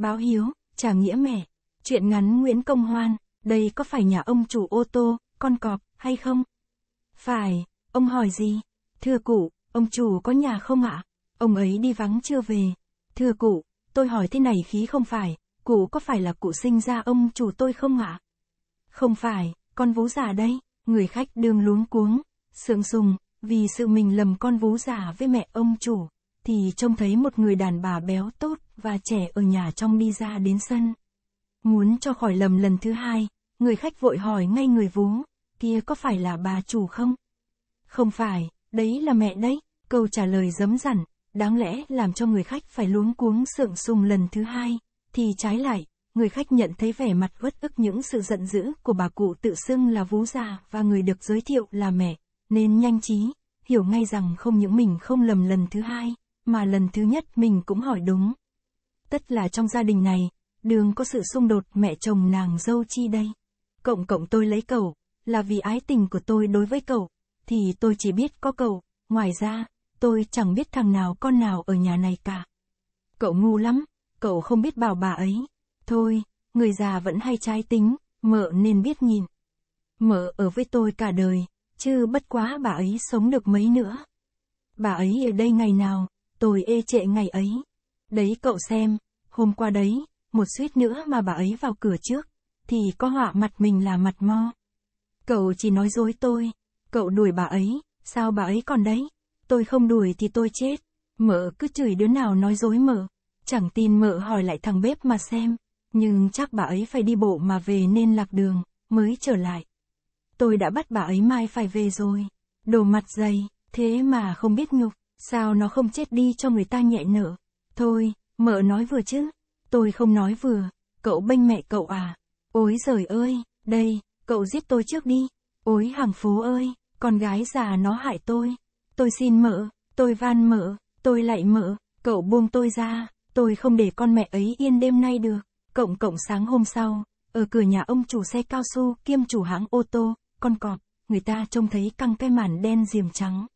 Báo hiếu, trả nghĩa mẹ Chuyện ngắn Nguyễn Công Hoan, đây có phải nhà ông chủ ô tô, con cọp, hay không? Phải, ông hỏi gì? Thưa cụ, ông chủ có nhà không ạ? Ông ấy đi vắng chưa về. Thưa cụ, tôi hỏi thế này khí không phải, cụ có phải là cụ sinh ra ông chủ tôi không ạ? Không phải, con vú già đây, người khách đường luống cuống, sượng sùng, vì sự mình lầm con vú già với mẹ ông chủ thì trông thấy một người đàn bà béo tốt và trẻ ở nhà trong đi ra đến sân. Muốn cho khỏi lầm lần thứ hai, người khách vội hỏi ngay người vú, kia có phải là bà chủ không? Không phải, đấy là mẹ đấy, câu trả lời dấm dặn đáng lẽ làm cho người khách phải luống cuống sượng sùng lần thứ hai, thì trái lại, người khách nhận thấy vẻ mặt uất ức những sự giận dữ của bà cụ tự xưng là vú già và người được giới thiệu là mẹ, nên nhanh trí, hiểu ngay rằng không những mình không lầm lần thứ hai, mà lần thứ nhất mình cũng hỏi đúng. Tất là trong gia đình này, đường có sự xung đột mẹ chồng nàng dâu chi đây. Cộng cộng tôi lấy cậu, là vì ái tình của tôi đối với cậu, thì tôi chỉ biết có cậu, ngoài ra, tôi chẳng biết thằng nào con nào ở nhà này cả. Cậu ngu lắm, cậu không biết bảo bà ấy. Thôi, người già vẫn hay trái tính, mợ nên biết nhìn. Mợ ở với tôi cả đời, chứ bất quá bà ấy sống được mấy nữa. Bà ấy ở đây ngày nào, tôi ê trệ ngày ấy. Đấy cậu xem, hôm qua đấy, một suýt nữa mà bà ấy vào cửa trước, thì có họa mặt mình là mặt mo. Cậu chỉ nói dối tôi, cậu đuổi bà ấy, sao bà ấy còn đấy? Tôi không đuổi thì tôi chết. Mợ cứ chửi đứa nào nói dối mợ. Chẳng tin mợ hỏi lại thằng bếp mà xem. Nhưng chắc bà ấy phải đi bộ mà về nên lạc đường, mới trở lại. Tôi đã bắt bà ấy mai phải về rồi. Đồ mặt dày, thế mà không biết nhục. Sao nó không chết đi cho người ta nhẹ nở? Thôi, mợ nói vừa chứ. Tôi không nói vừa. Cậu bênh mẹ cậu à? Ôi giời ơi, đây, cậu giết tôi trước đi. Ôi hàng phố ơi, con gái già nó hại tôi. Tôi xin mợ, tôi van mợ, tôi lại mợ, cậu buông tôi ra. Tôi không để con mẹ ấy yên đêm nay được. Cộng cộng sáng hôm sau, ở cửa nhà ông chủ xe cao su kiêm chủ hãng ô tô, con cọp, người ta trông thấy căng cái màn đen diềm trắng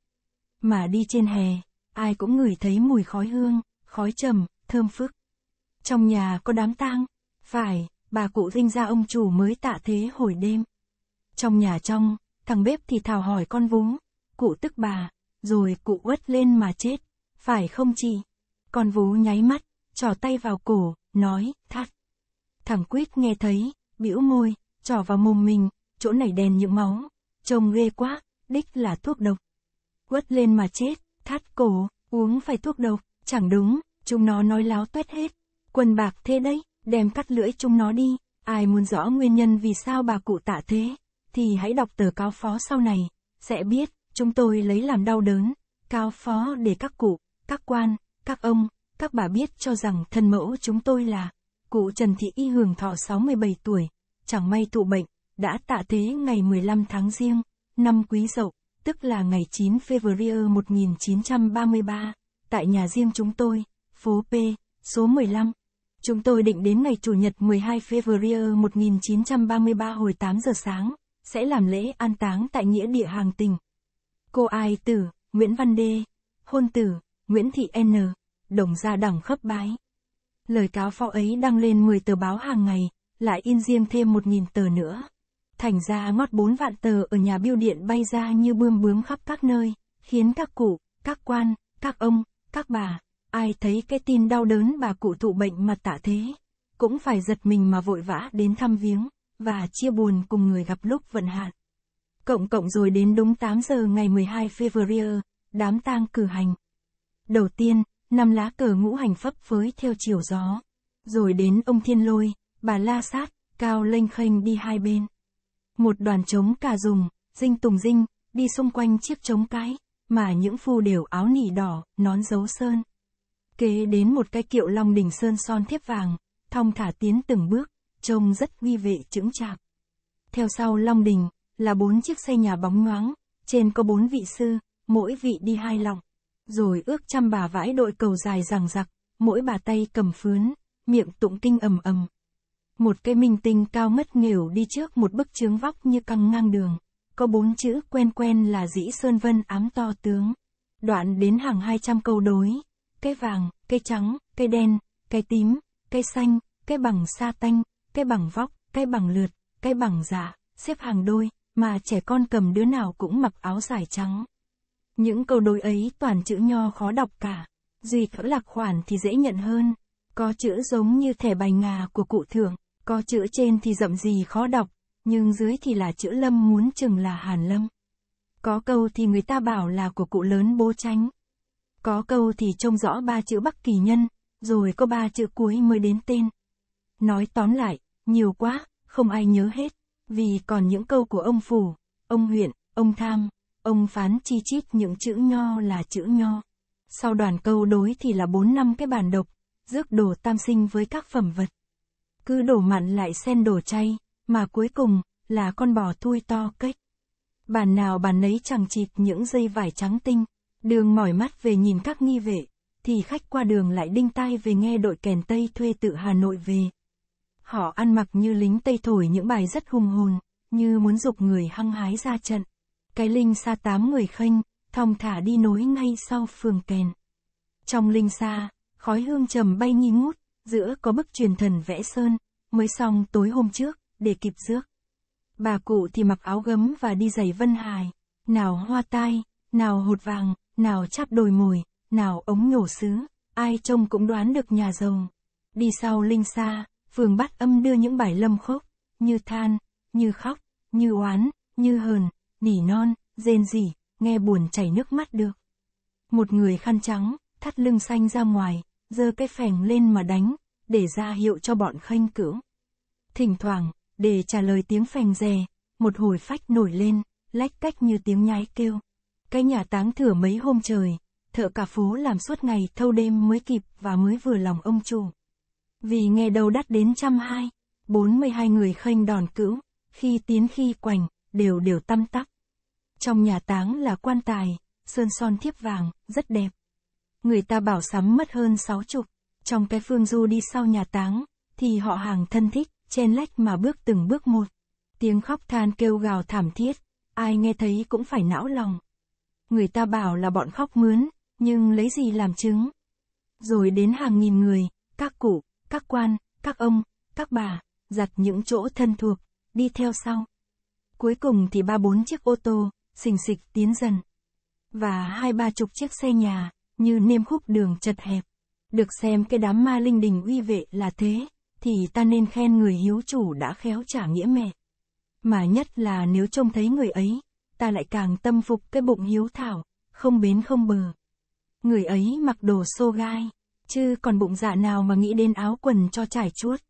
mà đi trên hè, ai cũng ngửi thấy mùi khói hương, khói trầm, thơm phức. Trong nhà có đám tang, phải, bà cụ dinh ra ông chủ mới tạ thế hồi đêm. Trong nhà trong, thằng bếp thì thào hỏi con vúng, cụ tức bà, rồi cụ uất lên mà chết, phải không chị? Con vú nháy mắt, trò tay vào cổ, nói, thắt. Thằng quýt nghe thấy, bĩu môi, trò vào mồm mình, chỗ này đèn những máu, trông ghê quá, đích là thuốc độc quất lên mà chết, thắt cổ, uống phải thuốc độc, chẳng đúng, chúng nó nói láo tuét hết. quân bạc thế đấy, đem cắt lưỡi chúng nó đi, ai muốn rõ nguyên nhân vì sao bà cụ tạ thế, thì hãy đọc tờ cao phó sau này, sẽ biết, chúng tôi lấy làm đau đớn, cao phó để các cụ, các quan, các ông, các bà biết cho rằng thân mẫu chúng tôi là cụ Trần Thị Y hưởng thọ 67 tuổi, chẳng may tụ bệnh, đã tạ thế ngày 15 tháng riêng, năm quý dậu tức là ngày 9 February 1933, tại nhà riêng chúng tôi, phố P, số 15. Chúng tôi định đến ngày Chủ nhật 12 February 1933 hồi 8 giờ sáng, sẽ làm lễ an táng tại nghĩa địa hàng tình. Cô Ai Tử, Nguyễn Văn Đê, Hôn Tử, Nguyễn Thị N, đồng gia đẳng khấp bái. Lời cáo phó ấy đăng lên 10 tờ báo hàng ngày, lại in riêng thêm 1.000 tờ nữa thành ra ngót bốn vạn tờ ở nhà biêu điện bay ra như bươm bướm khắp các nơi, khiến các cụ, các quan, các ông, các bà, ai thấy cái tin đau đớn bà cụ thụ bệnh mà tả thế, cũng phải giật mình mà vội vã đến thăm viếng, và chia buồn cùng người gặp lúc vận hạn. Cộng cộng rồi đến đúng 8 giờ ngày 12 February, đám tang cử hành. Đầu tiên, năm lá cờ ngũ hành phấp phới theo chiều gió. Rồi đến ông Thiên Lôi, bà La Sát, cao lênh khênh đi hai bên. Một đoàn trống cà dùng, dinh tùng dinh, đi xung quanh chiếc trống cái, mà những phu đều áo nỉ đỏ, nón dấu sơn. Kế đến một cái kiệu long đỉnh sơn son thiếp vàng, thong thả tiến từng bước, trông rất uy vệ chững chạc. Theo sau long đình, là bốn chiếc xe nhà bóng nhoáng, trên có bốn vị sư, mỗi vị đi hai lòng. Rồi ước trăm bà vãi đội cầu dài rằng giặc, mỗi bà tay cầm phướn, miệng tụng kinh ầm ầm. Một cây minh tinh cao mất nghểu đi trước một bức chướng vóc như căng ngang đường. Có bốn chữ quen quen là dĩ Sơn Vân ám to tướng. Đoạn đến hàng hai trăm câu đối. cây vàng, cây trắng, cây đen, cây tím, cây xanh, cây bằng sa tanh, cây bằng vóc, cây bằng lượt, cây bằng giả, dạ, xếp hàng đôi, mà trẻ con cầm đứa nào cũng mặc áo dài trắng. Những câu đối ấy toàn chữ nho khó đọc cả. Duy phẫu lạc khoản thì dễ nhận hơn. Có chữ giống như thẻ bài ngà của cụ thưởng. Có chữ trên thì dậm gì khó đọc, nhưng dưới thì là chữ lâm muốn chừng là hàn lâm. Có câu thì người ta bảo là của cụ lớn bố tránh. Có câu thì trông rõ ba chữ Bắc Kỳ Nhân, rồi có ba chữ cuối mới đến tên. Nói tóm lại, nhiều quá, không ai nhớ hết, vì còn những câu của ông Phủ, ông Huyện, ông Tham, ông Phán chi chít những chữ nho là chữ nho. Sau đoàn câu đối thì là bốn năm cái bản độc, rước đồ tam sinh với các phẩm vật cứ đổ mặn lại xen đổ chay, mà cuối cùng, là con bò thui to cách. Bàn nào bàn nấy chẳng chịt những dây vải trắng tinh, đường mỏi mắt về nhìn các nghi vệ, thì khách qua đường lại đinh tai về nghe đội kèn Tây thuê tự Hà Nội về. Họ ăn mặc như lính Tây thổi những bài rất hùng hồn, như muốn dục người hăng hái ra trận. Cái linh xa tám người khênh, thong thả đi nối ngay sau phường kèn. Trong linh xa, khói hương trầm bay nghi ngút, giữa có bức truyền thần vẽ sơn, mới xong tối hôm trước, để kịp rước. Bà cụ thì mặc áo gấm và đi giày vân hài, nào hoa tai, nào hột vàng, nào chắp đồi mùi nào ống nhổ sứ, ai trông cũng đoán được nhà giàu. Đi sau Linh Sa, phường bắt âm đưa những bài lâm khốc, như than, như khóc, như oán, như hờn, nỉ non, rên rỉ, nghe buồn chảy nước mắt được. Một người khăn trắng, thắt lưng xanh ra ngoài, giơ cái phèn lên mà đánh, để ra hiệu cho bọn khanh cưỡng. Thỉnh thoảng, để trả lời tiếng phèn rè, một hồi phách nổi lên, lách cách như tiếng nhái kêu. Cái nhà táng thửa mấy hôm trời, thợ cả phố làm suốt ngày thâu đêm mới kịp và mới vừa lòng ông chủ. Vì nghe đầu đắt đến trăm hai, bốn mươi hai người khanh đòn cữu, khi tiến khi quành, đều đều tăm tắp. Trong nhà táng là quan tài, sơn son thiếp vàng, rất đẹp người ta bảo sắm mất hơn sáu chục. Trong cái phương du đi sau nhà táng, thì họ hàng thân thích, chen lách mà bước từng bước một. Tiếng khóc than kêu gào thảm thiết, ai nghe thấy cũng phải não lòng. Người ta bảo là bọn khóc mướn, nhưng lấy gì làm chứng? Rồi đến hàng nghìn người, các cụ, các quan, các ông, các bà, giặt những chỗ thân thuộc, đi theo sau. Cuối cùng thì ba bốn chiếc ô tô, xình xịch tiến dần. Và hai ba chục chiếc xe nhà, như niêm khúc đường chật hẹp. Được xem cái đám ma linh đình uy vệ là thế, thì ta nên khen người hiếu chủ đã khéo trả nghĩa mẹ. Mà nhất là nếu trông thấy người ấy, ta lại càng tâm phục cái bụng hiếu thảo, không bến không bờ. Người ấy mặc đồ xô gai, chứ còn bụng dạ nào mà nghĩ đến áo quần cho trải chuốt.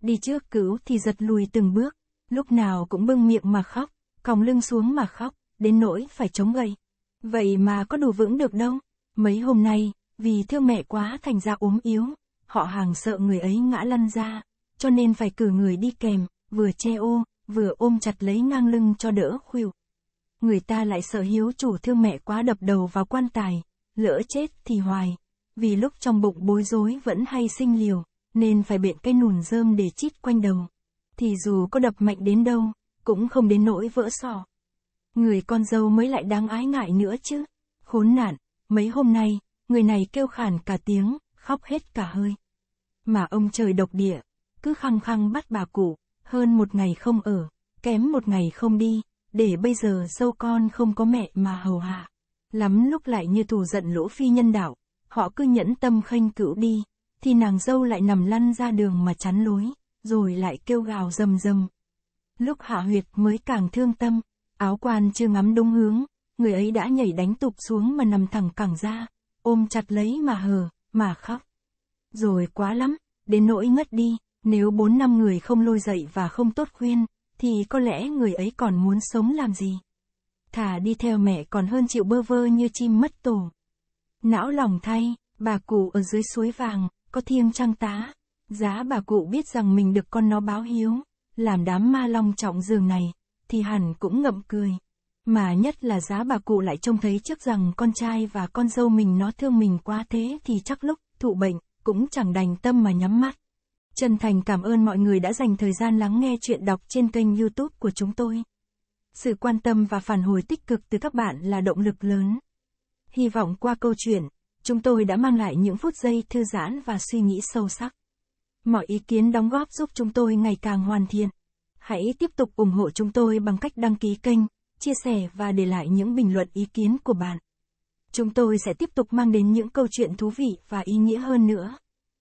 Đi trước cứu thì giật lùi từng bước, lúc nào cũng bưng miệng mà khóc, còng lưng xuống mà khóc, đến nỗi phải chống gậy. Vậy mà có đủ vững được đâu. Mấy hôm nay, vì thương mẹ quá thành ra ốm yếu, họ hàng sợ người ấy ngã lăn ra, cho nên phải cử người đi kèm, vừa che ô, vừa ôm chặt lấy ngang lưng cho đỡ khuỷu. Người ta lại sợ hiếu chủ thương mẹ quá đập đầu vào quan tài, lỡ chết thì hoài, vì lúc trong bụng bối rối vẫn hay sinh liều, nên phải biện cây nùn rơm để chít quanh đầu. Thì dù có đập mạnh đến đâu, cũng không đến nỗi vỡ sọ. Người con dâu mới lại đáng ái ngại nữa chứ. Khốn nạn, Mấy hôm nay, người này kêu khản cả tiếng, khóc hết cả hơi. Mà ông trời độc địa, cứ khăng khăng bắt bà cụ, hơn một ngày không ở, kém một ngày không đi, để bây giờ dâu con không có mẹ mà hầu hạ. Lắm lúc lại như thù giận lỗ phi nhân đạo, họ cứ nhẫn tâm khênh cữu đi, thì nàng dâu lại nằm lăn ra đường mà chắn lối, rồi lại kêu gào rầm rầm. Lúc hạ huyệt mới càng thương tâm, áo quan chưa ngắm đúng hướng, người ấy đã nhảy đánh tụp xuống mà nằm thẳng cẳng ra, ôm chặt lấy mà hờ, mà khóc. Rồi quá lắm, đến nỗi ngất đi, nếu bốn năm người không lôi dậy và không tốt khuyên, thì có lẽ người ấy còn muốn sống làm gì. Thả đi theo mẹ còn hơn chịu bơ vơ như chim mất tổ. Não lòng thay, bà cụ ở dưới suối vàng, có thiêng trăng tá. Giá bà cụ biết rằng mình được con nó báo hiếu, làm đám ma long trọng giường này, thì hẳn cũng ngậm cười. Mà nhất là giá bà cụ lại trông thấy trước rằng con trai và con dâu mình nó thương mình quá thế thì chắc lúc thụ bệnh, cũng chẳng đành tâm mà nhắm mắt. Chân thành cảm ơn mọi người đã dành thời gian lắng nghe chuyện đọc trên kênh youtube của chúng tôi. Sự quan tâm và phản hồi tích cực từ các bạn là động lực lớn. Hy vọng qua câu chuyện, chúng tôi đã mang lại những phút giây thư giãn và suy nghĩ sâu sắc. Mọi ý kiến đóng góp giúp chúng tôi ngày càng hoàn thiện. Hãy tiếp tục ủng hộ chúng tôi bằng cách đăng ký kênh chia sẻ và để lại những bình luận ý kiến của bạn. Chúng tôi sẽ tiếp tục mang đến những câu chuyện thú vị và ý nghĩa hơn nữa.